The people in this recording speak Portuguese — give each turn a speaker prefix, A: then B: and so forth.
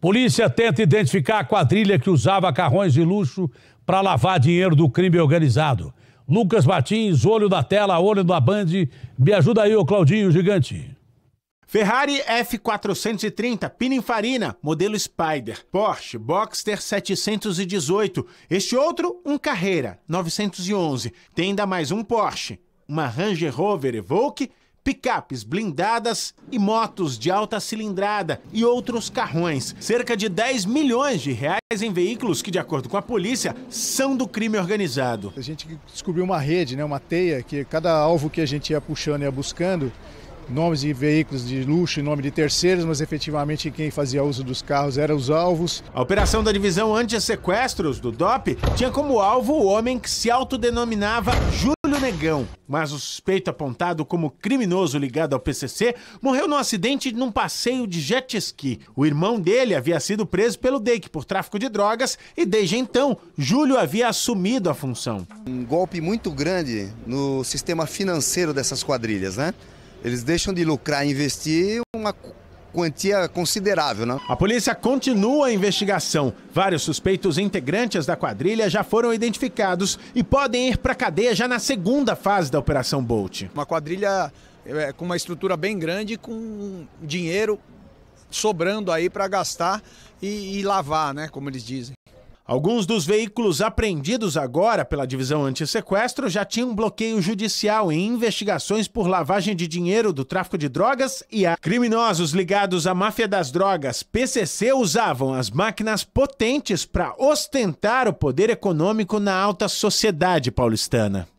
A: Polícia tenta identificar a quadrilha que usava carrões de luxo para lavar dinheiro do crime organizado. Lucas Martins, olho da tela, olho da Band. Me ajuda aí, ô Claudinho Gigante. Ferrari F430 Pininfarina, modelo Spider, Porsche Boxster 718, este outro um Carreira 911, tem ainda mais um Porsche, uma Range Rover Evoque picapes blindadas e motos de alta cilindrada e outros carrões. Cerca de 10 milhões de reais em veículos que, de acordo com a polícia, são do crime
B: organizado. A gente descobriu uma rede, né, uma teia, que cada alvo que a gente ia puxando e ia buscando, nomes de veículos de luxo e nome de terceiros, mas efetivamente quem fazia uso dos carros eram os alvos.
A: A operação da divisão anti-sequestros do DOP tinha como alvo o homem que se autodenominava Júlio negão, mas o suspeito apontado como criminoso ligado ao PCC morreu num acidente num passeio de jet ski. O irmão dele havia sido preso pelo DEIC por tráfico de drogas e desde então Júlio havia assumido a
B: função. Um golpe muito grande no sistema financeiro dessas quadrilhas, né? Eles deixam de lucrar e investir uma quantia considerável. Né? A polícia
A: continua a investigação. Vários suspeitos integrantes da quadrilha já foram identificados e podem ir para a cadeia já na segunda fase da Operação Bolt. Uma quadrilha
B: é, com uma estrutura bem grande, com dinheiro sobrando aí para gastar
A: e, e lavar, né, como eles dizem. Alguns dos veículos apreendidos agora pela divisão anti-sequestro já tinham bloqueio judicial em investigações por lavagem de dinheiro do tráfico de drogas e a criminosos ligados à máfia das drogas, PCC, usavam as máquinas potentes para ostentar o poder econômico na alta sociedade paulistana.